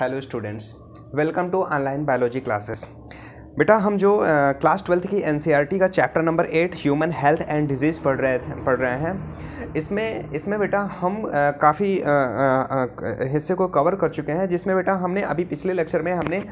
hello students welcome to online biology classes बेटा हम जो क्लास ट्वेल्थ की एन e का chapter number eight human health and disease पढ़ रहे थे पढ़ रहे हैं इसमें इसमें बेटा हम काफ़ी हिस्से को कवर कर चुके हैं जिसमें बेटा हमने अभी पिछले लेक्चर में हमने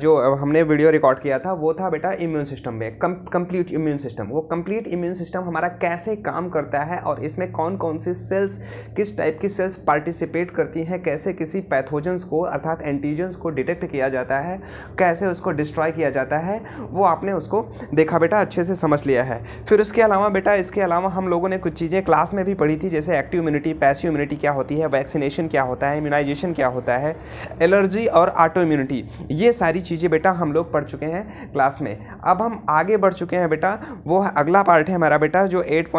जो हमने वीडियो रिकॉर्ड किया था वो था बेटा इम्यून सिस्टम में कंप्लीट इम्यून सिस्टम वो कंप्लीट इम्यून सिस्टम हमारा कैसे काम करता है और इसमें कौन कौन सी सेल्स किस टाइप की सेल्स पार्टिसिपेट करती हैं कैसे किसी पैथोजन्स को अर्थात एंटीजन्स को डिटेक्ट किया जाता है कैसे उसको डिस्ट्रॉय किया जाता है वो आपने उसको देखा बेटा अच्छे से समझ लिया है फिर उसके अलावा बेटा इसके अलावा हम लोगों ने कुछ चीज़ें क्लास में भी पढ़ी पढ़ी थी जैसे एक्टिव इम्यूनिटी पैसिव इम्यूनिटी क्या होती है वैक्सीनेशन क्या होता है इम्यूनाइजेशन क्या होता है एलर्जी और ऑटो इम्यूनिटी ये सारी चीज़ें बेटा हम लोग पढ़ चुके हैं क्लास में अब हम आगे बढ़ चुके हैं बेटा वो अगला पार्ट है हमारा बेटा जो एट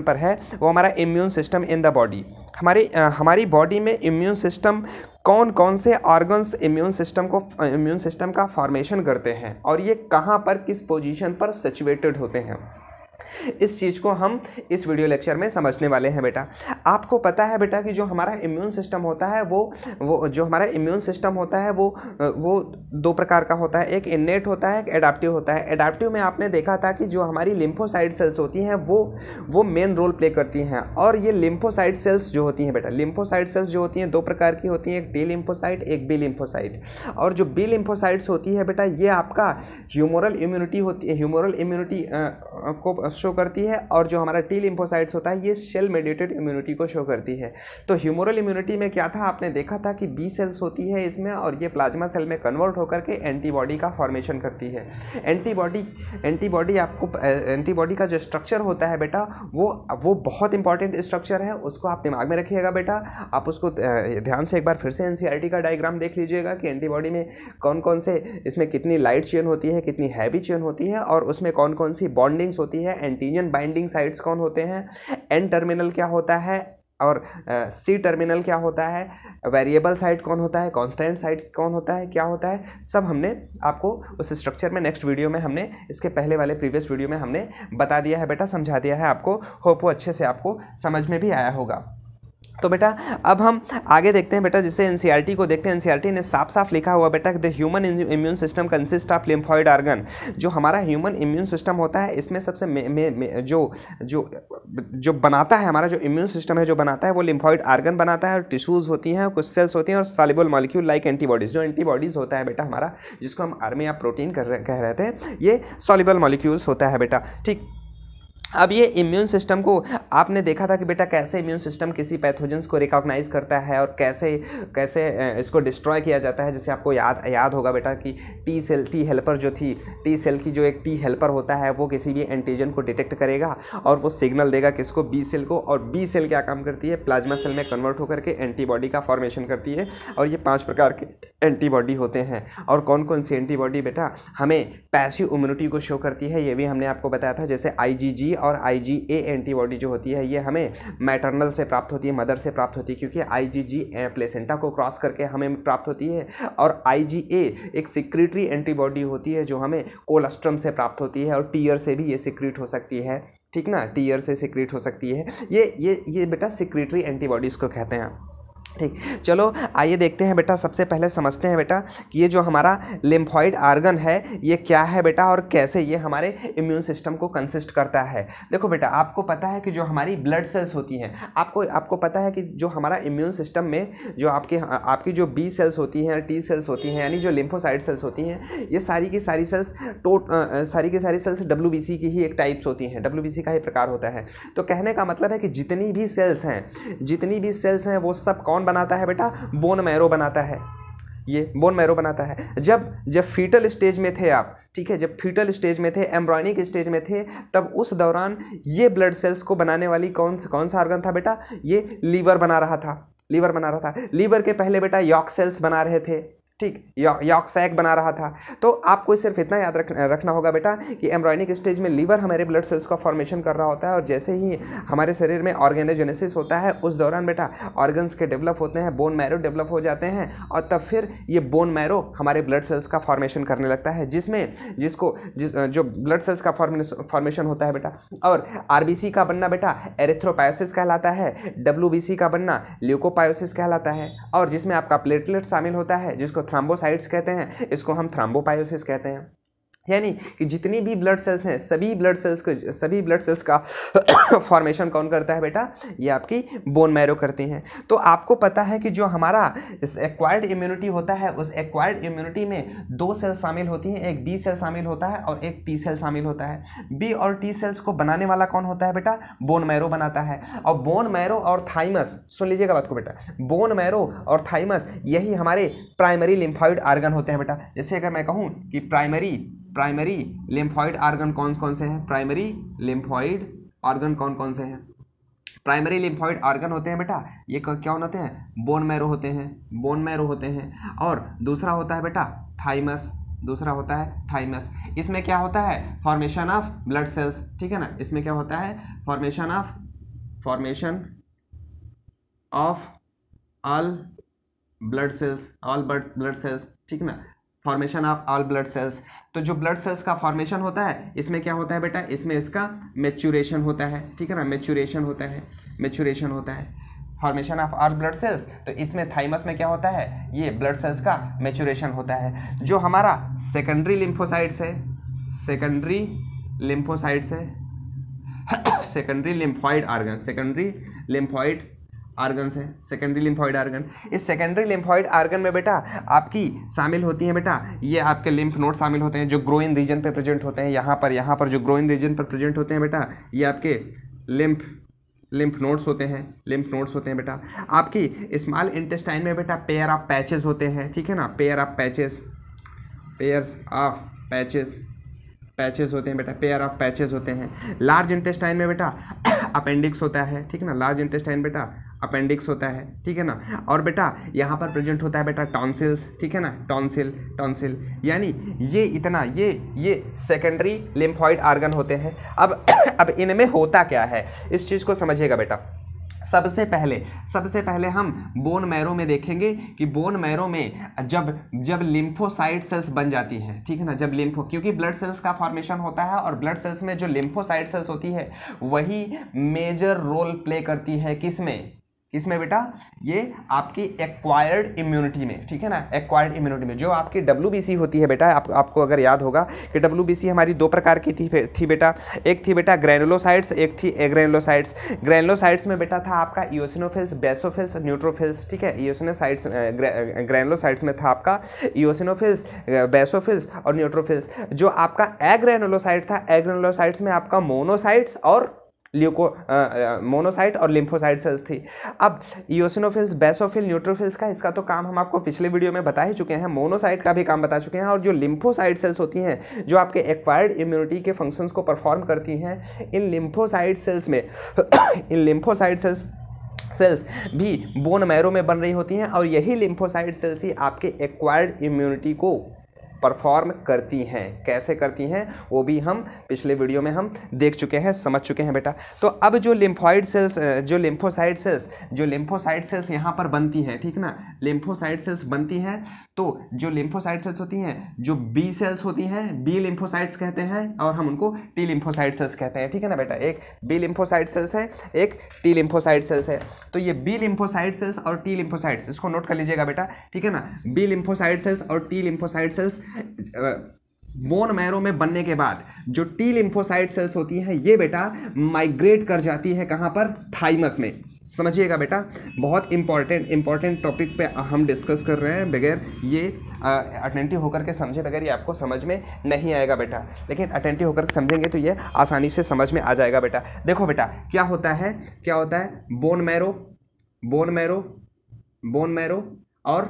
पर है वो हमारा immune system in the body हमारे हमारी बॉडी में इम्यून सिस्टम कौन कौन से ऑर्गन्स इम्यून सिस्टम को इम्यून सिस्टम का फॉर्मेशन करते हैं और ये कहाँ पर किस पोजीशन पर सिचुएटेड होते हैं इस चीज़ को हम इस वीडियो लेक्चर में समझने वाले हैं बेटा आपको पता है बेटा कि जो हमारा इम्यून सिस्टम होता है वो वो जो हमारा इम्यून सिस्टम होता है वो वो दो प्रकार का होता है एक इन्नेट होता है एक एडाप्टिव होता है एडाप्टिव में आपने देखा था कि जो हमारी लिम्फोसाइड सेल्स होती हैं वो वो मेन रोल प्ले करती हैं और ये लिम्फोसाइड सेल्स जो होती हैं बेटा लिम्फोसाइड सेल्स जो होती हैं दो प्रकार की होती हैं एक डी लिम्फोसाइड एक बी लिम्फोसाइड और जो बी लिम्फोसाइड्स होती है बेटा ये आपका ह्यूमोरल इम्यूनिटी होती है ह्यूमोरल इम्यूनिटी को शो करती है और जो हमारा टी लिम्फोसाइट्स होता है ये सेल मेडिएटेड इम्यूनिटी को शो करती है तो ह्यूमोरल इम्यूनिटी में क्या था आपने देखा था कि बी सेल्स होती है इसमें और ये प्लाज्मा सेल में कन्वर्ट होकर के एंटीबॉडी का फॉर्मेशन करती है एंटीबॉडी एंटीबॉडी आपको एंटीबॉडी का जो स्ट्रक्चर होता है बेटा वो वो बहुत इंपॉर्टेंट स्ट्रक्चर है उसको आप दिमाग में रखिएगा बेटा आप उसको ध्यान से एक बार फिर से एन e का डायग्राम देख लीजिएगा कि एंटीबॉडी में कौन कौन से इसमें कितनी लाइट चेन होती है कितनी हैवी चेन होती है और उसमें कौन कौन सी बॉन्डिंग्स होती है एंटीजन बाइंडिंग साइट्स कौन होते हैं एन टर्मिनल क्या होता है और सी uh, टर्मिनल क्या होता है वेरिएबल साइट कौन होता है कॉन्स्टेंट साइट कौन होता है क्या होता है सब हमने आपको उस स्ट्रक्चर में नेक्स्ट वीडियो में हमने इसके पहले वाले प्रीवियस वीडियो में हमने बता दिया है बेटा समझा दिया है आपको होप वो अच्छे से आपको समझ में भी आया होगा तो बेटा अब हम आगे देखते हैं बेटा जिससे एन e को देखते हैं एन e ने साफ साफ लिखा हुआ बेटा the human immune system consist of lymphoid organ जो हमारा ह्यूमन इम्यून सिस्टम होता है इसमें सबसे मे, मे, मे, जो जो जो बनाता है हमारा जो इम्यून सिस्टम है जो बनाता है वो लिम्फॉइड आर्गन बनाता है और टिश्यूज़ होती हैं कुछ सेल्स होती हैं और सालिबल मॉलिक्यूल लाइक एंटीबॉडीज़ जो एंटीबॉडीज़ होता है बेटा हमारा जिसको हम आर्मी या प्रोटीन कर रहे, कह रहे थे ये सॉलिबल मॉलिक्यूल्स होता है बेटा ठीक अब ये इम्यून सिस्टम को आपने देखा था कि बेटा कैसे इम्यून सिस्टम किसी पैथोजेंस को रिकॉग्नाइज करता है और कैसे कैसे इसको डिस्ट्रॉय किया जाता है जैसे आपको याद याद होगा बेटा कि टी सेल टी हेल्पर जो थी टी सेल की जो एक टी हेल्पर होता है वो किसी भी एंटीजन को डिटेक्ट करेगा और वो सिग्नल देगा किसको बी सेल को और बी सेल क्या काम करती है प्लाज्मा सेल में कन्वर्ट होकर के एंटीबॉडी का फॉर्मेशन करती है और ये पाँच प्रकार के एंटीबॉडी होते हैं और कौन कौन सी एंटीबॉडी बेटा हमें पैसिव इम्यूनिटी को शो करती है ये भी हमने आपको बताया था जैसे आई और आईजीए एंटीबॉडी जो होती है ये हमें मैटरनल से प्राप्त होती है मदर से प्राप्त होती है क्योंकि आईजीजी प्लेसेंटा को क्रॉस करके हमें प्राप्त होती है और आईजीए एक सिक्रिटरी एंटीबॉडी होती है जो हमें कोलेस्ट्रम से प्राप्त होती है और टीयर से भी ये सिक्रिट हो सकती है ठीक ना टीयर से सिक्रिट हो सकती है ये ये ये बेटा सिक्रिटरी एंटीबॉडीज़ को कहते हैं ठीक चलो आइए देखते हैं बेटा सबसे पहले समझते हैं बेटा कि ये जो हमारा लिम्फॉइड आर्गन है ये क्या है बेटा और कैसे ये हमारे इम्यून सिस्टम को कंसिस्ट करता है देखो बेटा आपको पता है कि जो हमारी ब्लड सेल्स होती हैं आपको आपको पता है कि जो हमारा इम्यून सिस्टम में जो आपके आपकी जो बी सेल्स होती हैं टी सेल्स होती हैं यानी जो लिम्फोसाइड सेल्स होती हैं ये सारी की सारी सेल्स टोट सारी की सारी सेल्स डब्ल्यू की ही एक टाइप्स होती हैं डब्ल्यू का ही प्रकार होता है तो कहने का मतलब है कि जितनी भी सेल्स हैं जितनी भी सेल्स हैं वो सब कौन बनाता है बेटा बोन मैरो बनाता है ये बोन मैरो बनाता है जब जब फीटल स्टेज में थे आप ठीक है जब फीटल स्टेज में थे एम्ब्रॉयनिक स्टेज में थे तब उस दौरान ये ब्लड सेल्स को बनाने वाली कौन कौन सा ऑर्गन था बेटा ये लीवर बना रहा था लीवर बना रहा था लीवर के पहले बेटा यॉक सेल्स बना रहे थे ठीक यॉक्सैक सैक बना रहा था तो आपको सिर्फ इतना याद रख रखना होगा बेटा कि एम्ब्रॉयनिक स्टेज में लीवर हमारे ब्लड सेल्स का फॉर्मेशन कर रहा होता है और जैसे ही हमारे शरीर में ऑर्गेनोजेनेसिस होता है उस दौरान बेटा ऑर्गन्स के डेवलप होते हैं बोन मैरो डेवलप हो जाते हैं और तब फिर ये बोन मैरो हमारे ब्लड सेल्स का फॉर्मेशन करने लगता है जिसमें जिसको जिस जो ब्लड सेल्स का फॉर्मेशन होता है बेटा और आर का बनना बेटा एरेथ्रोपायोसिस कहलाता है डब्ल्यू का बनना ल्यूकोपायोसिस कहलाता है और जिसमें आपका प्लेटलेट शामिल होता है जिसको थ्राम्बोसाइट्स कहते हैं इसको हम थ्राम्बोपायोसिस कहते हैं यानी कि जितनी भी ब्लड सेल्स हैं सभी ब्लड सेल्स को सभी ब्लड सेल्स का फॉर्मेशन कौन करता है बेटा ये आपकी बोन मैरो करती हैं तो आपको पता है कि जो हमारा एक्वायर्ड इम्यूनिटी होता है उस एक्वायर्ड इम्यूनिटी में दो सेल्स शामिल होती हैं एक बी सेल शामिल होता है और एक टी सेल शामिल होता है बी और टी सेल्स को बनाने वाला कौन होता है बेटा बोन मैरो बनाता है और बोन मैरो और थाइमस सुन लीजिएगा बात को बेटा बोन मैरो और थाइमस यही हमारे प्राइमरी लिम्फाइड आर्गन होते हैं बेटा जैसे अगर मैं कहूँ कि प्राइमरी प्राइमरी लिम्फॉइड आर्गन कौन कौन से हैं प्राइमरी लिम्फॉइड आर्गन कौन कौन से हैं प्राइमरी लिम्फॉइड आर्गन होते हैं बेटा ये क्या होते हैं बोन मैरो होते हैं बोन मैरो होते हैं और दूसरा होता है बेटा थाइमस दूसरा होता है थाइमस इसमें क्या होता है फॉर्मेशन ऑफ ब्लड सेल्स ठीक है ना इसमें क्या होता है formation of formation of all blood cells all blood blood cells ठीक है ना formation of all blood cells तो जो ब्लड सेल्स का फॉर्मेशन होता है इसमें क्या होता है बेटा इसमें इसका मेच्यूरेशन होता है ठीक है ना मेच्यूरेशन होता है मेच्यूरेशन होता है formation of our blood cells तो इसमें थाइमस में क्या होता है ये ब्लड सेल्स का मेच्यूरेशन होता है जो हमारा सेकेंडरी लिम्फोसाइड्स है सेकेंडरी लिम्फोसाइड्स है secondary lymphoid organ secondary lymphoid organ से सेकेंडरी लिम्फॉइड आर्गन इस सेकेंडरी लिम्फॉइड आर्गन में बेटा आपकी शामिल होती है बेटा ये आपके लिम्फ नोड शामिल होते हैं जो ग्रोइन रीजन पे प्रेजेंट होते हैं यहाँ पर यहाँ पर जो ग्रोइन रीजन पर प्रेजेंट होते हैं बेटा ये आपके लिम्फ लिम्फ नोड्स होते हैं लिम्फ नोड्स होते हैं बेटा आपकी स्मॉल इंटेस्टाइन में बेटा पेयर ऑफ पैचेस होते हैं ठीक है ना Peyer of patches Peyer's of patches patches होते हैं बेटा पेयर ऑफ पैचेस होते हैं लार्ज इंटेस्टाइन में बेटा अपेंडिक्स होता है ठीक है ना लार्ज इंटेस्टाइन बेटा अपेंडिक्स होता है ठीक है ना और बेटा यहाँ पर प्रेजेंट होता है बेटा टॉन्सिल्स ठीक है ना टॉन्सिल टॉन्सिल यानी ये इतना ये ये सेकेंडरी लिम्फॉइड आर्गन होते हैं अब अब इनमें होता क्या है इस चीज़ को समझिएगा बेटा सबसे पहले सबसे पहले हम बोन मैरो में देखेंगे कि बोन मैरो में जब जब लिम्फोसाइड सेल्स बन जाती हैं ठीक है ना जब लिम्फो क्योंकि ब्लड सेल्स का फॉर्मेशन होता है और ब्लड सेल्स में जो लिम्फोसाइड सेल्स होती है वही मेजर रोल प्ले करती है किस में इसमें बेटा ये आपकी एक्वायर्ड इम्यूनिटी में ठीक है ना एक्वायर्ड इम्यूनिटी में जो आपकी डब्ल्यू होती है बेटा आप, आपको अगर याद होगा कि डब्ल्यू हमारी दो प्रकार की थी थी बेटा एक थी बेटा ग्रैनुलोसाइड्स एक थी एग्रैनुलोसाइट्स ग्रैनुलोसाइट्स में बेटा था आपका इोसिनोफिल्स बेसोफिल्स न्यूट्रोफिल्स ठीक है ईसिनोसाइड्स ग्रैनुलोसाइट्स में था आपका इोसिनोफिल्स बेसोफिल्स और न्यूट्रोफिल्स जो आपका एग्रेनोलोसाइड था एग्रेनोलोसाइड्स में आपका मोनोसाइट्स और ल्यूको मोनोसाइट और लिम्फोसाइट सेल्स थी अब योसिनोफिल्स बेसोफिल न्यूट्रोफिल्स का इसका तो काम हम आपको पिछले वीडियो में बता ही चुके हैं मोनोसाइट का भी काम बता चुके हैं और जो लिम्फोसाइट सेल्स होती हैं जो आपके एक्वायर्ड इम्यूनिटी के फंक्शंस को परफॉर्म करती हैं इन लिम्फोसाइट सेल्स में इन लिम्फोसाइट सेल्स सेल्स भी बोन मैरो में बन रही होती हैं और यही लिम्फोसाइट सेल्स ही आपके एक्वायर्ड इम्यूनिटी को परफॉर्म करती हैं कैसे करती हैं वो भी हम पिछले वीडियो में हम देख चुके हैं समझ चुके हैं बेटा तो अब जो लिम्फॉइड सेल्स जो लिम्फोसाइड सेल्स जो लिम्फोसाइड सेल्स यहाँ पर बनती हैं ठीक ना लिम्फोसाइड सेल्स बनती हैं तो जो लिम्फोसाइड सेल्स होती हैं जो बी सेल्स होती हैं बी लिम्फोसाइड्स कहते हैं और हम उनको टी लिम्फोसाइड सेल्स कहते हैं ठीक है ना बेटा एक बी लिम्फोसाइड सेल्स है एक टी लिम्फोसाइड सेल्स है तो ये बी लिम्फोसाइड सेल्स और टी लिम्फोसाइड्स इसको नोट कर लीजिएगा बेटा ठीक है ना बी लिम्फोसाइड सेल्स और T lymphocyte cells bone marrow में बनने के बाद जो टी लिम्फोसाइड सेल्स होती हैं ये बेटा माइग्रेट कर जाती है कहाँ पर थाइमस में समझिएगा बेटा बहुत इंपॉर्टेंट इंपॉर्टेंट टॉपिक पे हम डिस्कस कर रहे हैं बगैर ये अटेंटिव होकर के समझे बगैर ये आपको समझ में नहीं आएगा बेटा लेकिन अटेंटिव होकर समझेंगे तो ये आसानी से समझ में आ जाएगा बेटा देखो बेटा क्या होता है क्या होता है bone marrow bone marrow bone marrow और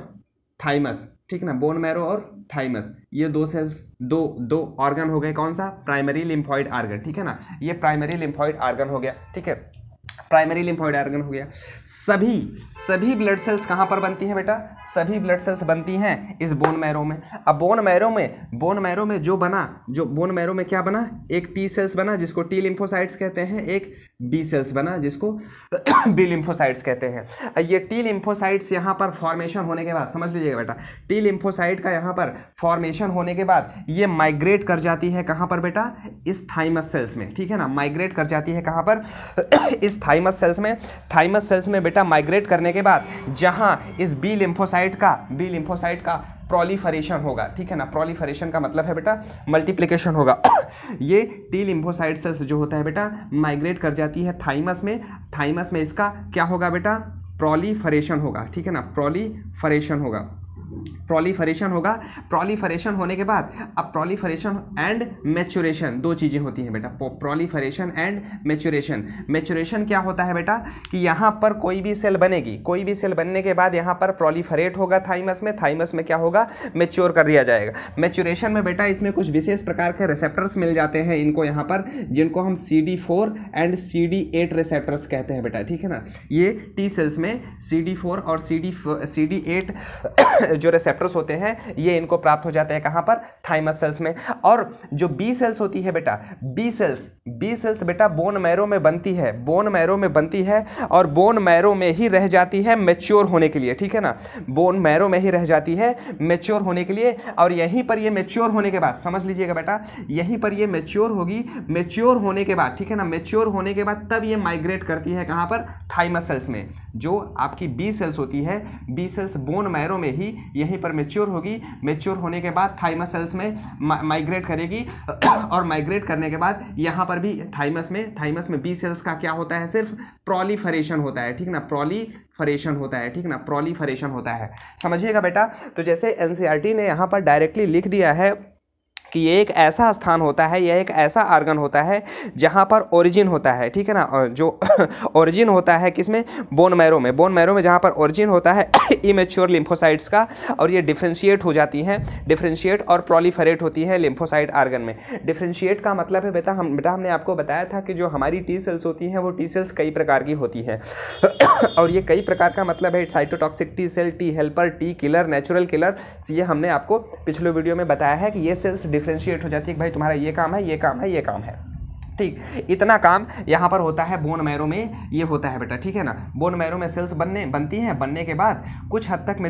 थाइमस ठीक ना बोन मैरो और थाइमस ये दो सेल्स दो दो ऑर्गन हो गए कौन सा प्राइमरी लिम्फॉइड आर्गन ठीक है ना ये प्राइमरी लिम्फॉइड आर्गन हो गया ठीक है प्राइमरी लिम्फॉइड आर्गन हो गया सभी सभी ब्लड सेल्स कहाँ पर बनती हैं बेटा सभी ब्लड सेल्स बनती हैं इस बोन मैरो में अब बोन मैरो में बोन मैरो में जो बना जो बोन मैरो में क्या बना एक टी सेल्स बना जिसको टी लिम्फोसाइट्स कहते हैं एक बी सेल्स बना जिसको बी लिम्फोसाइट्स कहते हैं ये टी लिम्फोसाइट्स यहाँ पर फॉर्मेशन होने के बाद समझ लीजिएगा बेटा टी लिम्फोसाइट का यहाँ पर फॉर्मेशन होने के बाद ये माइग्रेट कर जाती है कहाँ पर बेटा इस थाइमस सेल्स में ठीक है ना माइग्रेट कर जाती है कहाँ पर इस थाइमस सेल्स में थाइमस सेल्स में बेटा माइग्रेट करने के बाद जहाँ इस बी लिम्फोसाइट का बी लिम्फोसाइट का प्रोलीफरेशन होगा ठीक है ना प्रोलीफरेशन का मतलब है बेटा मल्टीप्लिकेशन होगा ये टी लिम्फोसाइड सेल्स जो होता है बेटा माइग्रेट कर जाती है थाइमस में थाइमस में इसका क्या होगा बेटा प्रोलीफरेशन होगा ठीक है ना प्रोलीफरेशन होगा प्रोलीफरेशन होगा प्रोलीफरेशन होने के बाद अब प्रोलीफरेशन एंड मैच्योरेशन दो चीज़ें होती हैं बेटा प्रोलीफरेशन एंड मैच्योरेशन मैच्योरेशन क्या होता है बेटा कि यहाँ पर कोई भी सेल बनेगी कोई भी सेल बनने के बाद यहाँ पर प्रोलीफरेट होगा थाइमस में थाइमस में क्या होगा मेच्योर कर दिया जाएगा मैच्योरेशन में बेटा इसमें कुछ विशेष प्रकार के रिसेप्टर्स मिल जाते हैं इनको यहाँ पर जिनको हम C D four and C D eight receptors कहते हैं बेटा ठीक है ना ये टी सेल्स में सी डी फोर और C D C D eight जो रिसेप्टर्स होते हैं ये इनको प्राप्त हो जाते हैं कहाँ पर थाइमस सेल्स में और जो बी सेल्स होती है बेटा बी सेल्स बी सेल्स बेटा बोन मैरो में बनती है बोन मैरो में बनती है और बोन मैरो में ही रह जाती है मेच्योर होने के लिए ठीक है ना बोन मैरो में ही रह जाती है मेच्योर होने के लिए और यहीं पर ये मेच्योर होने के बाद समझ लीजिएगा बेटा यहीं पर ये मेच्योर होगी मेच्योर होने के बाद ठीक है ना मेच्योर होने के बाद तब ये माइग्रेट करती है कहाँ पर थाइमस सेल्स में जो आपकी बी सेल्स होती है बी सेल्स बोन मैरो में ही ये यहीं पर मेच्योर होगी मेच्योर होने के बाद थाइमस सेल्स में माइग्रेट करेगी और माइग्रेट करने के बाद यहाँ पर भी थाइमस में थाइमस में बी सेल्स का क्या होता है सिर्फ प्रोलीफरेशन होता है ठीक ना प्रोलीफरेशन होता है ठीक ना प्रोलीफरेशन होता है समझिएगा बेटा तो जैसे एन e ने यहाँ पर डायरेक्टली लिख दिया है कि ये एक ऐसा स्थान होता है यह एक ऐसा आर्गन होता है जहाँ पर ओरिजिन होता है ठीक है ना जो ओरिजिन होता है किसमें बोन मैरो में बोन मैरो में जहाँ पर ओरिजिन होता है इमेच्योर लिम्फोसाइट्स का और ये डिफ्रेंशिएट हो जाती हैं डिफ्रेंशिएट और प्रोलीफरेट होती है लिम्फोसाइट आर्गन में डिफ्रेंशिएट का मतलब है बेटा हम बेटा हमने आपको बताया था कि जो हमारी टी सेल्स होती हैं वो टी सेल्स कई प्रकार की होती हैं और ये कई प्रकार का मतलब है cytotoxic T cell T helper T killer natural killer ये हमने आपको पिछले वीडियो में बताया है कि ये सेल्स डिफ्रेंशिएट हो जाती है कि भाई तुम्हारा ये काम है ये काम है ये काम है ठीक इतना काम यहाँ पर होता है बोन मैरो में ये होता है बेटा ठीक है ना बोन मैरो में सेल्स बनने बनती हैं बनने के बाद कुछ हद तक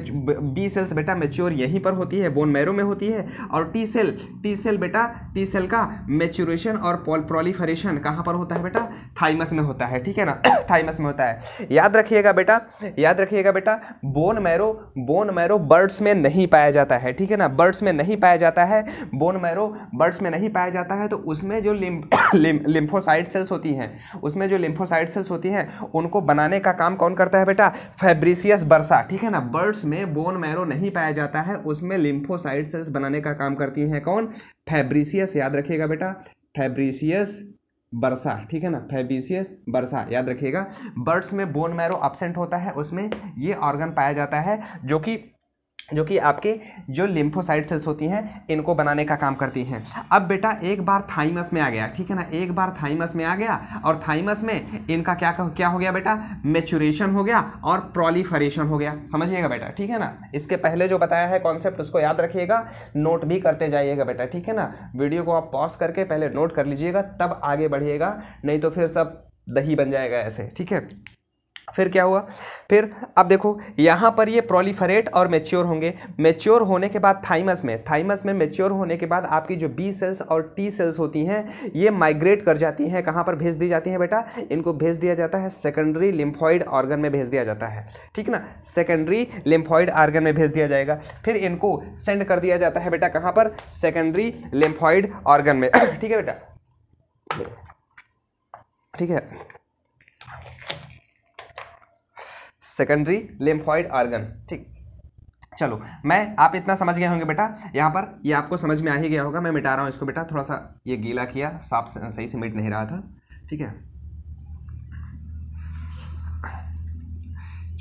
बी सेल्स बेटा मेच्योर यहीं पर होती है बोन मैरो में होती है और टी सेल टी सेल बेटा टी सेल का मेच्योरेशन और प्रोलीफरेशन कहाँ पर होता है बेटा थाइमस में होता है ठीक है ना थाइमस में होता है याद रखिएगा बेटा याद रखिएगा बेटा bone marrow bone marrow birds में नहीं पाया जाता है ठीक है ना बर्ड्स में नहीं पाया जाता है बोन मैरो बर्ड्स में नहीं पाया जाता है तो उसमें जो लिम लिम्फोसाइड सेल्स होती हैं उसमें जो लिम्फोसाइड सेल्स होती हैं उनको बनाने का काम कौन करता है बेटा फेब्रिसियस बर्सा ठीक है ना बर्ड्स में बोन मैरो नहीं पाया जाता है उसमें लिम्फोसाइड सेल्स बनाने का काम करती हैं कौन फेब्रिसियस याद रखिएगा बेटा फेब्रिसियस बरसा ठीक है ना फेबिसियस बरसा याद रखिएगा बर्ड्स में बोन मैरो एबसेंट होता है उसमें ये ऑर्गन पाया जाता है जो कि जो कि आपके जो लिम्फोसाइड सेल्स होती हैं इनको बनाने का काम करती हैं अब बेटा एक बार थाइमस में आ गया ठीक है ना एक बार थाइमस में आ गया और थाइमस में इनका क्या क्या हो गया बेटा मेचुरेशन हो गया और प्रोलीफरेशन हो गया समझिएगा बेटा ठीक है ना इसके पहले जो बताया है कॉन्सेप्ट उसको याद रखिएगा नोट भी करते जाइएगा बेटा ठीक है ना वीडियो को आप पॉज करके पहले नोट कर लीजिएगा तब आगे बढ़िएगा नहीं तो फिर सब दही बन जाएगा ऐसे ठीक है फिर क्या हुआ फिर अब देखो यहाँ पर ये प्रोलीफरेट और मेच्योर होंगे मेच्योर होने के बाद थाइमस में थाइमस में मेच्योर होने के बाद आपकी जो बी सेल्स और टी सेल्स होती हैं ये माइग्रेट कर जाती हैं कहाँ पर भेज दी जाती हैं बेटा इनको भेज दिया जाता है सेकेंडरी लिम्फॉइड ऑर्गन में भेज दिया जाता है ठीक ना सेकेंडरी लिम्फॉइड ऑर्गन में भेज दिया जाएगा फिर इनको सेंड कर दिया जाता है बेटा कहाँ पर सेकेंडरी लिम्फॉइड ऑर्गन में ठीक है बेटा ठीक है सेकेंडरी लिम्फॉइड ऑर्गन ठीक चलो मैं आप इतना समझ गए होंगे बेटा यहाँ पर ये यह आपको समझ में आ ही गया होगा मैं मिटा रहा हूँ इसको बेटा थोड़ा सा ये गीला किया साफ सही से मिट नहीं रहा था ठीक है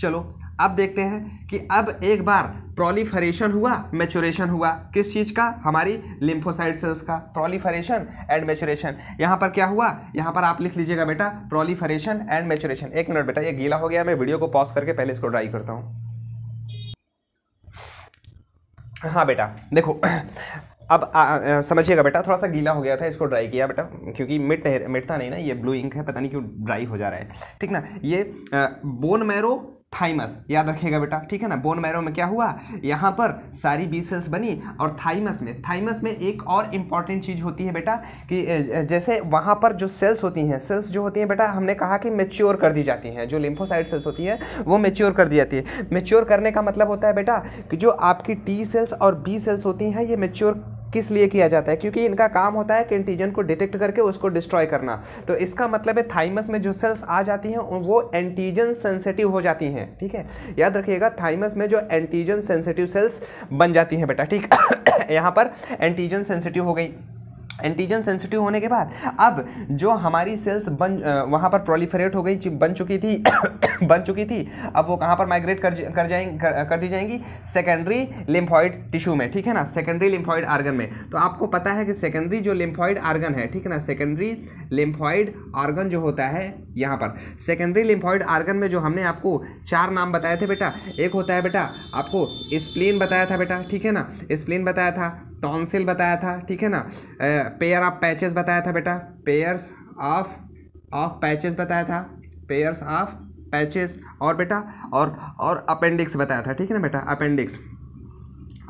चलो अब देखते हैं कि अब एक बार प्रोलीफरेशन हुआ मेचोरेशन हुआ किस चीज़ का हमारी लिम्फोसाइड सेल्स का प्रोलीफरेशन एंड मेचोरेशन यहाँ पर क्या हुआ यहाँ पर आप लिख लीजिएगा बेटा प्रोलीफरेशन एंड मेचोरेशन एक मिनट बेटा ये गीला हो गया मैं वीडियो को पॉज करके पहले इसको ड्राई करता हूँ हाँ बेटा देखो अब समझिएगा बेटा थोड़ा सा गीला हो गया था इसको ड्राई किया बेटा क्योंकि मिट मिटता नहीं ना ये ब्लू इंक है पता नहीं क्यों ड्राई हो जा रहा है ठीक ना ये बोन मैरो थाइमस याद रखेगा बेटा ठीक है ना बोन मैरो में क्या हुआ यहाँ पर सारी बी सेल्स बनी और थाइमस में थाइमस में एक और इम्पॉर्टेंट चीज़ होती है बेटा कि जैसे वहाँ पर जो सेल्स होती हैं सेल्स जो होती हैं बेटा हमने कहा कि मेच्योर कर दी जाती हैं जो लिम्फोसाइड सेल्स होती हैं वो मेच्योर कर दी जाती है मेच्योर करने का मतलब होता है बेटा कि जो आपकी टी सेल्स और बी सेल्स होती हैं ये मेच्योर किस लिए किया जाता है क्योंकि इनका काम होता है एंटीजन को डिटेक्ट करके उसको डिस्ट्रॉय करना तो इसका मतलब है थाइमस में जो सेल्स आ जाती हैं वो एंटीजन सेंसिटिव हो जाती हैं ठीक है याद रखिएगा थाइमस में जो एंटीजन सेंसिटिव सेल्स बन जाती हैं बेटा ठीक यहाँ पर एंटीजन सेंसिटिव हो गई एंटीजन सेंसिटिव होने के बाद अब जो हमारी सेल्स बन वहाँ पर प्रोलीफरेट हो गई बन चुकी थी बन चुकी थी अब वो कहाँ पर माइग्रेट कर कर जाएंगी कर, कर दी जाएंगी सेकेंडरी लिम्फॉइड टिश्यू में ठीक है ना सेकेंडरी लिम्फॉइड आर्गन में तो आपको पता है कि सेकेंडरी जो लिम्फॉइड आर्गन है ठीक है ना सेकेंडरी लिम्फॉइड आर्गन जो होता है यहाँ पर सेकेंडरी लिम्फॉइड आर्गन में जो हमने आपको चार नाम बताए थे बेटा एक होता है बेटा आपको स्प्लेन बताया था बेटा ठीक है ना स्प्लिन बताया था टॉन्सिल बताया था ठीक है ना पेयर ऑफ पैचेस बताया था बेटा पेयर्स ऑफ ऑफ पैचेस बताया था पेयर्स ऑफ पैचेस और बेटा और और अपेंडिक्स बताया था ठीक है ना बेटा अपेंडिक्स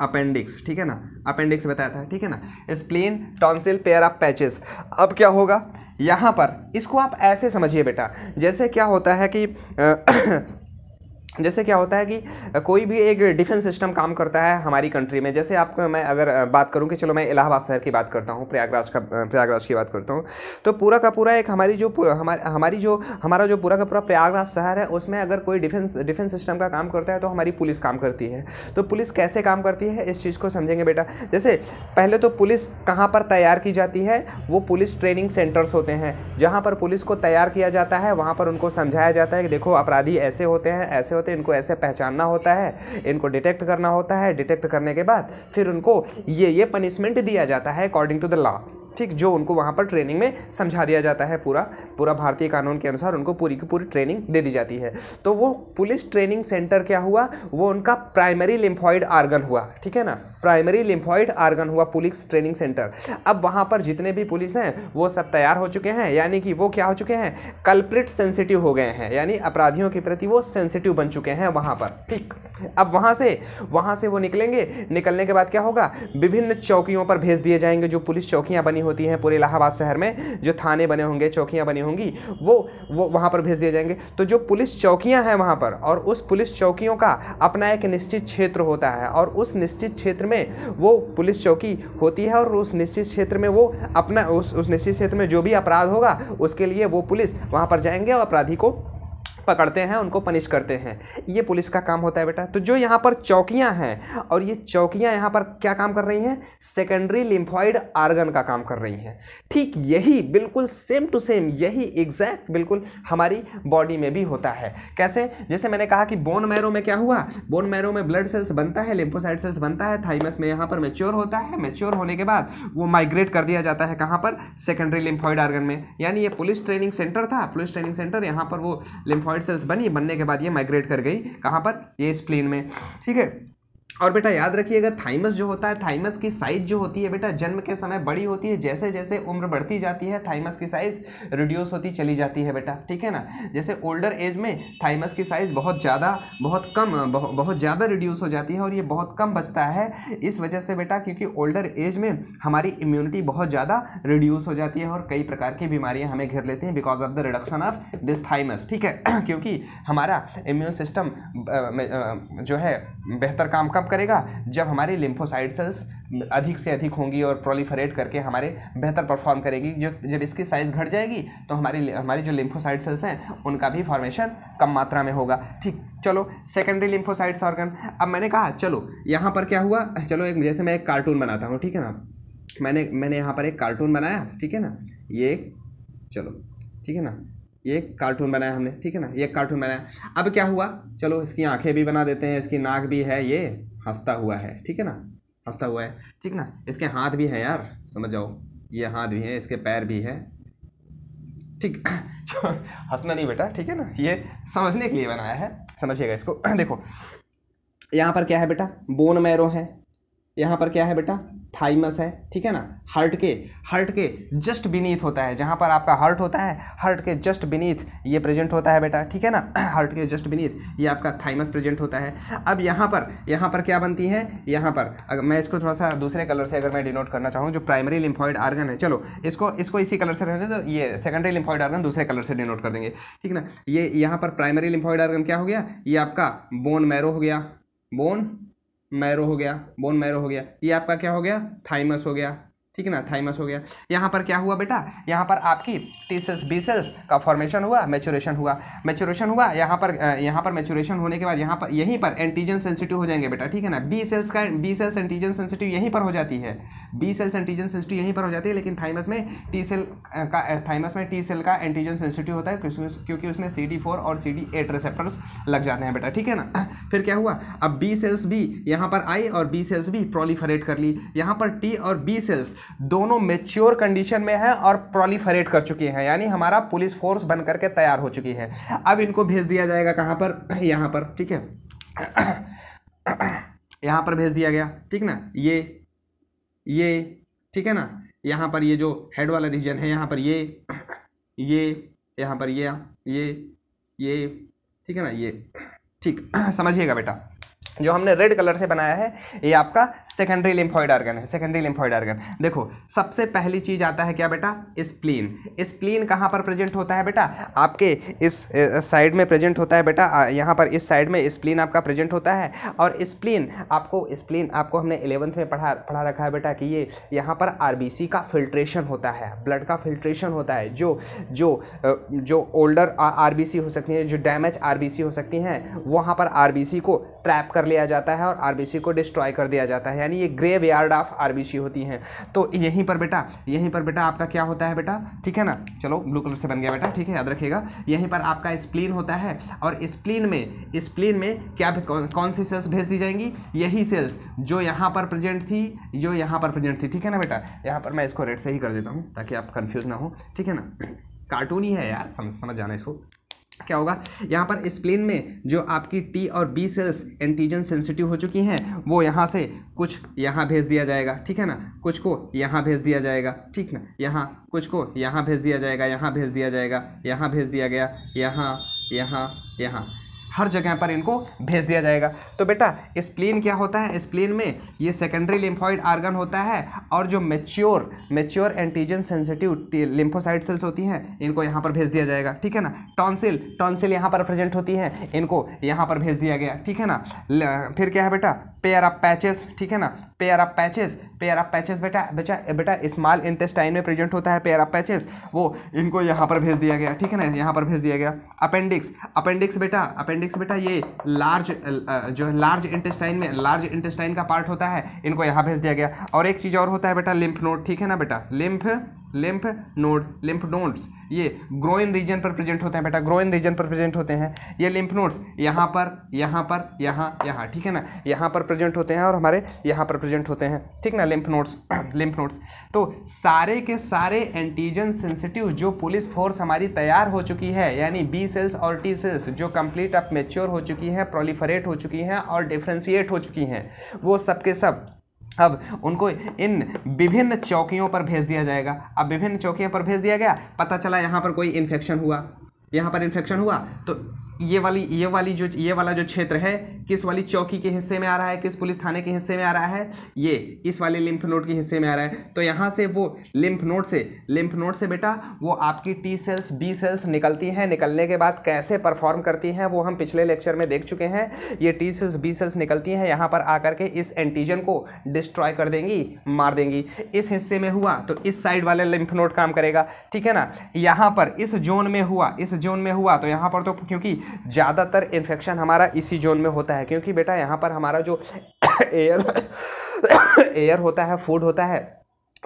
अपेंडिक्स ठीक है ना अपेंडिक्स बताया था ठीक है ना spleen tonsil Peyer of patches अब क्या होगा यहाँ पर इसको आप ऐसे समझिए बेटा जैसे क्या होता है कि जैसे क्या होता है कि कोई भी एक डिफेंस सिस्टम काम करता है हमारी कंट्री में जैसे आप मैं अगर बात करूं कि चलो मैं इलाहाबाद शहर की बात करता हूं प्रयागराज का प्रयागराज की बात करता हूं तो पूरा का पूरा एक हमारी जो हमारी हमारी जो हमारा जो पूरा का पूरा प्रयागराज शहर है उसमें अगर कोई डिफेंस डिफेंस सिस्टम का काम करता है तो हमारी पुलिस काम करती है तो पुलिस कैसे काम करती है इस चीज़ को समझेंगे बेटा जैसे पहले तो पुलिस कहाँ पर तैयार की जाती है वो पुलिस ट्रेनिंग सेंटर्स होते हैं जहाँ पर पुलिस को तैयार किया जाता है वहाँ पर उनको समझाया जाता है कि देखो अपराधी ऐसे होते हैं ऐसे होते हैं इनको ऐसे पहचानना होता है इनको डिटेक्ट करना होता है डिटेक्ट करने के बाद फिर उनको ये ये पनिशमेंट दिया जाता है अकॉर्डिंग टू द लॉ ठीक जो उनको वहाँ पर ट्रेनिंग में समझा दिया जाता है पूरा पूरा भारतीय कानून के अनुसार उनको पूरी की पूरी ट्रेनिंग दे दी जाती है तो वो पुलिस ट्रेनिंग सेंटर क्या हुआ वो उनका प्राइमरी लिम्फॉइड आर्गन हुआ ठीक है ना प्राइमरी लिम्फॉइड आर्गन हुआ पुलिस ट्रेनिंग सेंटर अब वहाँ पर जितने भी पुलिस हैं वो सब तैयार हो चुके हैं यानी कि वो क्या हो चुके हैं कल्प्रिट सेंसिटिव हो गए हैं यानी अपराधियों के प्रति वो सेंसिटिव बन चुके हैं वहाँ पर ठीक अब वहाँ से वहाँ से वो निकलेंगे निकलने के बाद क्या होगा विभिन्न चौकियों पर भेज दिए जाएंगे जो पुलिस चौकियाँ बनी होती हैं पूरे इलाहाबाद शहर में जो थाने बने होंगे चौकियाँ बनी होंगी वो वो वहाँ पर भेज दिए जाएंगे तो जो पुलिस चौकियाँ हैं वहाँ पर और उस पुलिस चौकियों का अपना एक निश्चित क्षेत्र होता है और उस निश्चित क्षेत्र में में वो पुलिस चौकी होती है और उस निश्चित क्षेत्र में वो अपना उस उस निश्चित क्षेत्र में जो भी अपराध होगा उसके लिए वो पुलिस वहाँ पर जाएंगे और अपराधी को पकड़ते हैं उनको पनिश करते हैं ये पुलिस का काम होता है बेटा तो जो यहाँ पर चौकियाँ हैं और ये चौकियाँ यहाँ पर क्या काम कर रही हैं सेकेंडरी लिम्फॉइड आर्गन का काम कर रही हैं ठीक यही बिल्कुल सेम टू सेम यही एग्जैक्ट बिल्कुल हमारी बॉडी में भी होता है कैसे जैसे मैंने कहा कि बोन मैरो में क्या हुआ बोन मैरो में ब्लड सेल्स बनता है लिम्फोसाइड सेल्स बनता है थाइमस में यहाँ पर मेच्योर होता है मेच्योर होने के बाद वो माइग्रेट कर दिया जाता है कहाँ पर सेकेंडरी लिम्फॉइड आर्गन में यानी ये पुलिस ट्रेनिंग सेंटर था पुलिस ट्रेनिंग सेंटर यहाँ पर वो लिम्फॉइड सेल्स बनी बनने के बाद ये माइग्रेट कर गई कहाँ पर ये स्प्लीन में ठीक है और बेटा याद रखिएगा थाइमस जो होता है थाइमस की साइज जो होती है बेटा जन्म के समय बड़ी होती है जैसे जैसे उम्र बढ़ती जाती है थाइमस की साइज रिड्यूस होती चली जाती है बेटा ठीक है ना जैसे ओल्डर एज में थाइमस की साइज बहुत ज़्यादा बहुत कम बहुत ज़्यादा रिड्यूस हो जाती है और ये बहुत कम बचता है इस वजह से बेटा क्योंकि ओल्डर एज में हमारी इम्यूनिटी बहुत ज़्यादा रिड्यूस हो जाती है और कई प्रकार की बीमारियाँ हमें घेर लेती हैं because of the reduction of this thymus ठीक है क्योंकि हमारा इम्यून सिस्टम जो है बेहतर काम का कब करेगा जब हमारे लिम्फोसाइड सेल्स अधिक से अधिक होंगी और प्रोलीफरेट करके हमारे बेहतर परफॉर्म करेगी जो जब इसकी साइज़ घट जाएगी तो हमारी हमारी जो लिम्फोसाइड सेल्स हैं उनका भी फॉर्मेशन कम मात्रा में होगा ठीक चलो सेकेंडरी लिम्फोसाइड्स ऑर्गन अब मैंने कहा चलो यहाँ पर क्या हुआ चलो एक जैसे मैं एक कार्टून बनाता हूँ ठीक है ना मैंने मैंने यहाँ पर एक कार्टून बनाया ठीक है ना ये चलो ठीक है ना ये कार्टून बनाया हमने ठीक है ना ये कार्टून बनाया अब क्या हुआ चलो इसकी आंखें भी बना देते हैं इसकी नाक भी है ये हंसता हुआ है ठीक है ना हंसता हुआ है ठीक ना इसके हाथ भी है यार समझ जाओ ये हाथ भी है इसके पैर भी है ठीक हंसना नहीं बेटा ठीक है ना ये समझने के लिए बनाया है समझिएगा इसको देखो यहाँ पर क्या है बेटा बोन मैरो है यहाँ पर क्या है बेटा थाइमस है ठीक है ना हर्ट के हर्ट के जस्ट बीनीथ होता है जहाँ पर आपका हर्ट होता है हर्ट के जस्ट बीनीथ ये प्रेजेंट होता है बेटा ठीक है ना हर्ट के जस्ट बीनीथ ये आपका थाइमस प्रेजेंट होता है अब यहाँ पर यहाँ पर क्या बनती है यहाँ पर अगर मैं इसको थोड़ा सा दूसरे कलर से अगर मैं डिनोट करना चाहूँ जो प्राइमरी लिम्फॉइड आर्गन है चलो इसको इसको इसी कलर से रहने तो ये सेकेंडरी लिम्फॉइड आर्गन दूसरे कलर से डिनोट कर देंगे ठीक है ना ये यहाँ पर प्राइमरी लिम्फॉइड आर्गन क्या हो गया ये आपका बोन मैरो हो गया बोन मैरो हो गया बोन मैरो हो गया ये आपका क्या हो गया थाइमस हो गया ठीक है ना थाइमस हो गया यहाँ पर क्या हुआ बेटा यहाँ पर आपकी टी सेल्स बी सेल्स का फॉर्मेशन हुआ मेचोरेशन हुआ मेचोरेशन हुआ यहाँ पर यहाँ पर मेचोरेशन होने के बाद यहाँ पर यहीं पर एंटीजन सेंसिटिव हो जाएंगे बेटा ठीक है ना बी सेल्स का बी सेल्स एंटीजन सेंसिटिव यहीं पर हो जाती है बी सेल्स एंटीजन सेंसिटिव यहीं पर हो जाती है लेकिन थाइमस में टी सेल का थाइमस में टी सेल का एंटीजन सेंसिटिव होता है क्योंकि उसमें सी डी फोर और सी डी एट रिसेप्टर्स लग जाते हैं बेटा ठीक है ना फिर क्या हुआ अब बी सेल्स भी यहाँ पर आई और बी सेल्स भी प्रोलीफरेट कर ली यहाँ पर टी और बी सेल्स दोनों मेच्योर कंडीशन में हैं और प्रोलीफरेट कर चुके हैं यानी हमारा पुलिस फोर्स बन करके तैयार हो चुकी है अब इनको भेज दिया जाएगा कहाँ पर यहाँ पर ठीक है यहाँ पर भेज दिया गया ठीक ना ये ये ठीक है ना यहाँ पर ये जो हेड वाला रीजन है यहाँ पर ये ये यहाँ पर ये ये ये ठीक है ना ये ठीक समझिएगा बेटा जो हमने रेड कलर से बनाया है ये आपका सेकेंडरी लिम्फॉइड ऑर्गन है सेकेंडरी लिम्फॉइड आर्गन देखो सबसे पहली चीज़ आता है क्या बेटा स्प्लीन स्प्लीन कहाँ पर प्रेजेंट होता है बेटा आपके इस साइड में प्रेजेंट होता है बेटा यहाँ पर इस साइड में स्प्लीन आपका प्रेजेंट होता है और स्प्लीन आपको स्प्लीन आपको हमने इलेवंथ में पढ़ा पढ़ा रखा है बेटा कि ये यहाँ पर आर का फिल्ट्रेशन होता है ब्लड का फिल्ट्रेशन होता है जो जो जो ओल्डर आर हो सकती है जो डैमेज आर हो सकती हैं वहाँ पर आर को ट्रैप कर कर लिया जाता है और आरबीसी को डिस्ट्रॉय कर दिया जाता है यानी ये ग्रेव यार्ड ऑफ आरबीसी होती हैं तो यहीं पर बेटा यहीं पर बेटा आपका क्या होता है बेटा ठीक है ना चलो ब्लू कलर से बन गया बेटा ठीक है याद रखिएगा यहीं पर आपका स्प्लीन होता है और स्प्लीन में स्प्लीन में क्या कौन सी सेल्स भेज दी जाएंगी यही सेल्स जो यहाँ पर प्रेजेंट थी जो यहाँ पर प्रेजेंट थी ठीक है ना बेटा यहाँ पर मैं इसको रेड से ही कर देता हूँ ताकि आप कन्फ्यूज़ ना हो ठीक है ना कार्टून ही है यार समझ समझ जाना इसको क्या होगा यहाँ पर स्प्लेन में जो आपकी टी और बी सेल्स एंटीजन सेंसिटिव हो चुकी हैं वो यहाँ से कुछ यहाँ भेज दिया जाएगा ठीक है ना कुछ को यहाँ भेज दिया जाएगा ठीक ना यहाँ कुछ को यहाँ भेज दिया जाएगा यहाँ भेज दिया जाएगा यहाँ भेज दिया गया यहाँ यहाँ यहाँ हर जगह पर इनको भेज दिया जाएगा तो बेटा स्प्लीन क्या होता है स्प्लीन में ये सेकेंडरी लिम्फॉइड आर्गन होता है और जो mature mature antigen sensitive lymphocyte cells होती हैं इनको यहाँ पर भेज दिया जाएगा ठीक है ना टॉन्सिल टॉन्सिल यहाँ पर प्रेजेंट होती है इनको यहाँ पर भेज दिया गया ठीक है ना फिर क्या है बेटा पेयर ऑफ पैचेस ठीक है ना Peyer of patches Peyer of patches बेटा बेटा बेटा स्मॉल इंटेस्टाइन में प्रेजेंट होता है पेयर ऑफ पैचेस वो इनको यहाँ पर भेज दिया गया ठीक है ना यहाँ पर भेज दिया गया अपेंडिक्स अपेंडिक्स बेटा अपेंडिक्स अपेंडिक्स बेटा ये लार्ज जो है लार्ज इंटेस्टाइन में लार्ज इंटेस्टाइन का पार्ट होता है इनको यहाँ भेज दिया गया और एक चीज़ और होता है बेटा लिम्फ नोड ठीक है ना बेटा lymph lymph node lymph nodes ये ग्रोइन रीजन पर प्रेजेंट होते हैं बेटा ग्रोइन रीजन पर प्रेजेंट होते हैं ये लिम्फ नोड्स यहाँ पर यहाँ पर यहाँ यहाँ ठीक है ना यहाँ पर प्रेजेंट होते हैं और हमारे यहाँ पर प्रेजेंट होते हैं ठीक ना लिम्फ नोड्स लिम्फ नोड्स तो सारे के सारे एंटीजन सेंसिटिव जो पुलिस फोर्स हमारी तैयार हो चुकी है यानी बी सेल्स और टी सेल्स जो कंप्लीट अब मेच्योर हो चुकी हैं प्रोलीफरेट हो चुकी हैं और डिफ्रेंशिएट हो चुकी हैं वो सब के सब अब उनको इन विभिन्न चौकियों पर भेज दिया जाएगा अब विभिन्न चौकियों पर भेज दिया गया पता चला यहाँ पर कोई इन्फेक्शन हुआ यहाँ पर इन्फेक्शन हुआ तो ये वाली ये वाली जो ये वाला जो क्षेत्र है किस वाली चौकी के हिस्से में आ रहा है किस पुलिस थाने के हिस्से में आ रहा है ये इस वाले लिम्फ नोड के हिस्से में आ रहा है तो यहाँ से वो लिम्फ नोड से लिम्फ नोड से बेटा वो आपकी टी सेल्स बी सेल्स निकलती हैं निकलने के बाद कैसे परफॉर्म करती हैं वो हम पिछले लेक्चर में देख चुके हैं ये टी सेल्स बी सेल्स निकलती हैं यहाँ पर आकर के इस एंटीजन को डिस्ट्रॉय कर देंगी मार देंगी इस हिस्से में हुआ तो इस साइड वाले लिम्फ नोड काम करेगा ठीक है ना यहाँ पर इस जोन में हुआ इस जोन में हुआ तो यहाँ पर तो क्योंकि ज़्यादातर इन्फेक्शन हमारा इसी जोन में होता है क्योंकि बेटा यहाँ पर हमारा जो एयर एयर होता है फूड होता है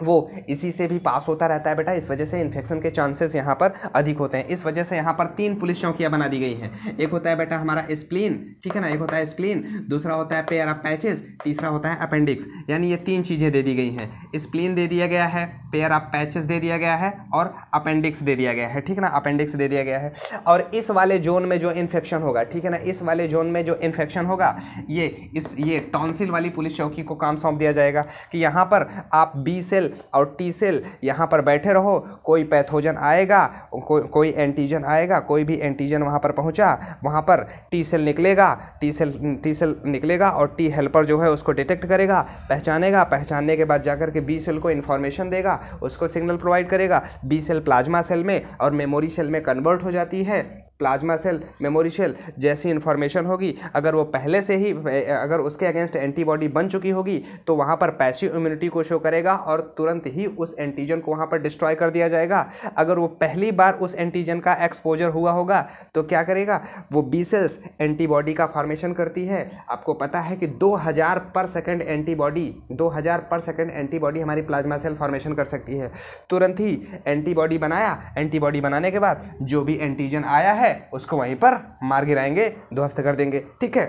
वो इसी से भी पास होता रहता है बेटा इस वजह से इन्फेक्शन के चांसेस यहाँ पर अधिक होते हैं इस वजह से यहाँ पर तीन पुलिस चौकियाँ बना दी गई हैं एक होता है बेटा हमारा स्प्लीन ठीक है ना एक होता है स्प्लीन दूसरा होता है पेयर ऑफ पैचेस तीसरा होता है अपेंडिक्स यानी ये तीन चीज़ें दे दी गई हैं स्प्लीन दे दिया गया है पेयर ऑफ पैचेस दे दिया गया है और अपेंडिक्स दे दिया गया है ठीक है ना अपेंडिक्स दे दिया गया है और इस वाले जोन में जो इन्फेक्शन होगा ठीक है ना इस वाले जोन में जो इन्फेक्शन होगा ये इस ये टॉन्सिल वाली पुलिस चौकी को काम सौंप दिया जाएगा कि यहाँ पर आप बी सेल और टी सेल यहाँ पर बैठे रहो कोई पैथोजन आएगा को, कोई एंटीजन आएगा कोई भी एंटीजन वहाँ पर पहुँचा वहाँ पर टी सेल निकलेगा टी सेल टी सेल निकलेगा और टी हेल्पर जो है उसको डिटेक्ट करेगा पहचानेगा पहचानने के बाद जाकर के बी सेल को इन्फॉर्मेशन देगा उसको सिग्नल प्रोवाइड करेगा बी सेल प्लाज्मा सेल में और मेमोरी सेल में कन्वर्ट हो जाती है प्लाज्मा सेल मेमोरी सेल जैसी इन्फॉर्मेशन होगी अगर वो पहले से ही अगर उसके अगेंस्ट एंटीबॉडी बन चुकी होगी तो वहाँ पर पैसिव इम्यूनिटी को शो करेगा और तुरंत ही उस एंटीजन को वहाँ पर डिस्ट्रॉय कर दिया जाएगा अगर वो पहली बार उस एंटीजन का एक्सपोजर हुआ होगा तो क्या करेगा वो बी सेल्स एंटीबॉडी का फॉर्मेशन करती है आपको पता है कि दो पर सेकेंड एंटीबॉडी दो पर सेकेंड एंटीबॉडी हमारी प्लाज्मा सेल फॉर्मेशन कर सकती है तुरंत ही एंटीबॉडी बनाया एंटीबॉडी बनाने के बाद जो भी एंटीजन आया है है उसको वहीं पर मार गिराएंगे ध्वस्त कर देंगे ठीक है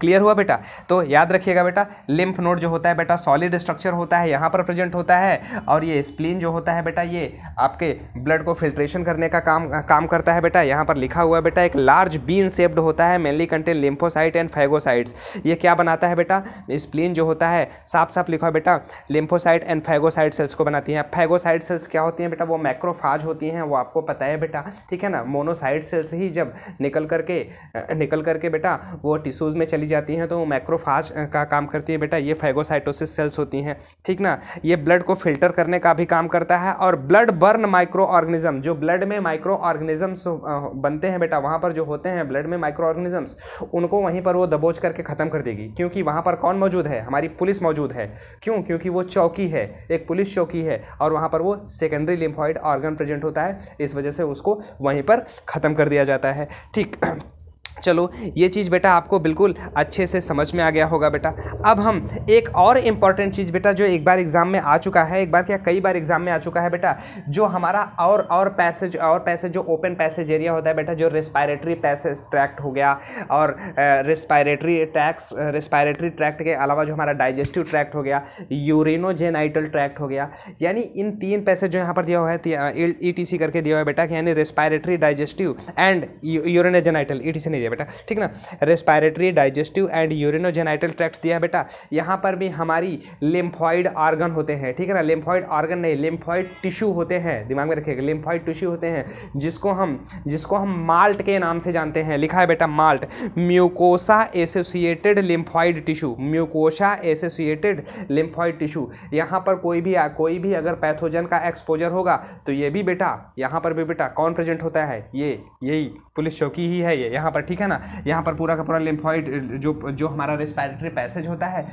क्लियर हुआ बेटा तो याद रखिएगा बेटा लिम्फ नोड जो होता है बेटा सॉलिड स्ट्रक्चर होता है यहाँ पर प्रेजेंट होता है और ये स्प्लीन जो होता है बेटा ये आपके ब्लड को फिल्ट्रेशन करने का काम काम करता है बेटा यहाँ पर लिखा हुआ है बेटा एक लार्ज बीन सेप्ड होता है mainly contain lymphocyte and phagocytes ये क्या बनाता है बेटा स्प्लीन जो होता है साफ साफ लिखा है बेटा लिम्फोसाइट एंड फैगोसाइट सेल्स को बनाती हैं फैगोसाइट सेल्स क्या होती हैं बेटा वो मैक्रोफाज होती हैं वो आपको पता है बेटा ठीक है ना मोनोसाइट सेल्स ही जब निकल करके निकल करके बेटा वो टिश्यूज़ में चले चली जाती हैं तो वो मैक्रोफाज का काम करती है बेटा ये फैगोसाइटोसिस सेल्स होती हैं ठीक ना ये ब्लड को फिल्टर करने का भी काम करता है और ब्लड बर्न माइक्रो ऑर्गेनिज्म जो ब्लड में माइक्रो ऑर्गेनिजम्स बनते हैं बेटा वहाँ पर जो होते हैं ब्लड में माइक्रो ऑर्गेनिजम्स उनको वहीं पर वो दबोच करके ख़त्म कर देगी क्योंकि वहाँ पर कौन मौजूद है हमारी पुलिस मौजूद है क्यों क्योंकि वो चौकी है एक पुलिस चौकी है और वहाँ पर वो सेकेंडरी लिम्फॉइड ऑर्गन प्रेजेंट होता है इस वजह से उसको वहीं पर ख़त्म कर दिया जाता है ठीक चलो ये चीज़ बेटा आपको बिल्कुल अच्छे से समझ में आ गया होगा बेटा अब हम एक और इम्पॉर्टेंट चीज़ बेटा जो एक बार एग्ज़ाम में आ चुका है एक बार क्या कई बार एग्ज़ाम में आ चुका है बेटा जो हमारा और और पैसेज और पैसेज जो ओपन पैसेज एरिया होता है बेटा जो रेस्पायरेटरी पैसेज ट्रैक्ट हो गया और रेस्पायरेटरी टैक्स रेस्पायरेटरी ट्रैक्ट के अलावा जो हमारा डाइजेस्टिव ट्रैक्ट हो गया यूरिनोजेनाइटल ट्रैक्ट हो गया यानी इन तीन पैसेज जो यहाँ पर दिया हुआ है ई e करके दिया हुआ है बेटा यानी रेस्पायरेटरी डाइजेस्टिव एंड यूरिनोजेनाइटल ई नहीं दिया है बेटा ठीक ना respiratory digestive and urinogenital tracts दिया है बेटा यहाँ पर भी हमारी लिम्फॉइड ऑर्गन होते हैं ठीक है ना लिम्फॉइड ऑर्गन नहीं लिम्फॉइड टिश्यू होते हैं दिमाग में रखिएगा लिम्फॉइड टिश्यू होते हैं जिसको हम जिसको हम माल्ट के नाम से जानते हैं लिखा है बेटा MALT mucosa associated lymphoid tissue mucosa associated lymphoid tissue यहाँ पर कोई भी कोई भी अगर पैथोजन का एक्सपोजर होगा तो ये भी बेटा यहाँ पर भी बेटा कौन प्रेजेंट होता है ये यही पुलिस चौकी ही है ये यहाँ पर ठीक ठीक है ना यहाँ पर पूरा का पूरा लिम्फॉइड जो जो हमारा रेस्पायरेटरी पैसेज होता है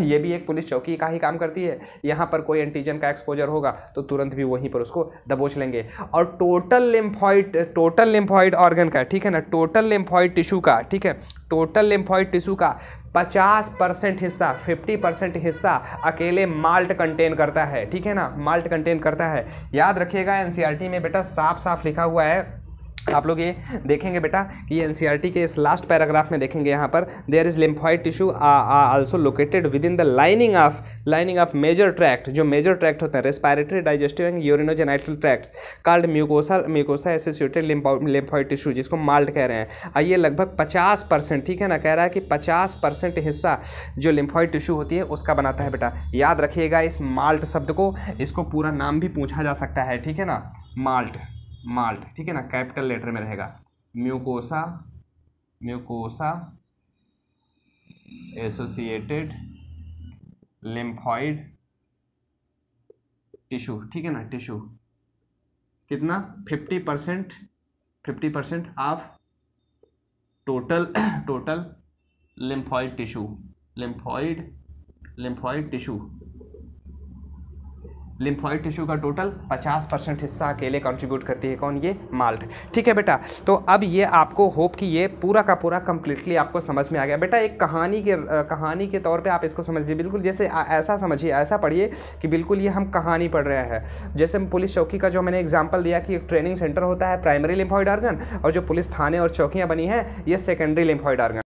ये भी एक पुलिस चौकी का ही काम करती है यहाँ पर कोई एंटीजन का एक्सपोजर होगा तो तुरंत भी वहीं पर उसको दबोच लेंगे और total lymphoid total lymphoid organ का ठीक है ना टोटल लिम्फॉइड टिश्यू का ठीक है टोटल लिम्फॉइड टिश्यू का 50 परसेंट हिस्सा 50 परसेंट हिस्सा अकेले माल्ट कंटेन करता है ठीक है ना माल्ट कंटेन करता है याद रखिएगा एनसीईआरटी e में बेटा साफ साफ लिखा हुआ है आप लोग ये देखेंगे बेटा कि एन e के इस लास्ट पैराग्राफ में देखेंगे यहाँ पर there is lymphoid tissue also located within the lining of lining of major tract जो मेजर ट्रैक्ट होते हैं respiratory digestive and urinogenital tract called mucosa mucosa associated lymphoid tissue जिसको माल्ट कह रहे हैं आइए लगभग पचास परसेंट ठीक है ना कह रहा है कि पचास परसेंट हिस्सा जो लिम्फॉइड टिश्यू होती है उसका बनाता है बेटा याद रखिएगा इस माल्ट शब्द को इसको पूरा नाम भी पूछा जा सकता है ठीक है ना माल्ट माल्ट ठीक है ना कैपिटल लेटर में रहेगा mucosa mucosa associated lymphoid tissue ठीक है ना टिश्यू कितना fifty percent fifty percent of total total lymphoid tissue lymphoid lymphoid tissue lymphoid tissue का टोटल 50 परसेंट हिस्सा अकेले कंट्रीब्यूट करती है कौन ये माल्ट ठीक है बेटा तो अब ये आपको होप कि ये पूरा का पूरा कम्प्लीटली आपको समझ में आ गया बेटा एक कहानी के कहानी के तौर पे आप इसको समझिए बिल्कुल जैसे आ, ऐसा समझिए ऐसा पढ़िए कि बिल्कुल ये हम कहानी पढ़ रहे हैं जैसे पुलिस चौकी का जो मैंने एग्जाम्पल दिया कि एक ट्रेनिंग सेंटर होता है प्राइमरी लिम्फॉइड आर्गन और जो पुलिस थाने और चौकियाँ बनी हैं ये सेकेंडरी लिम्फॉइड आर्गन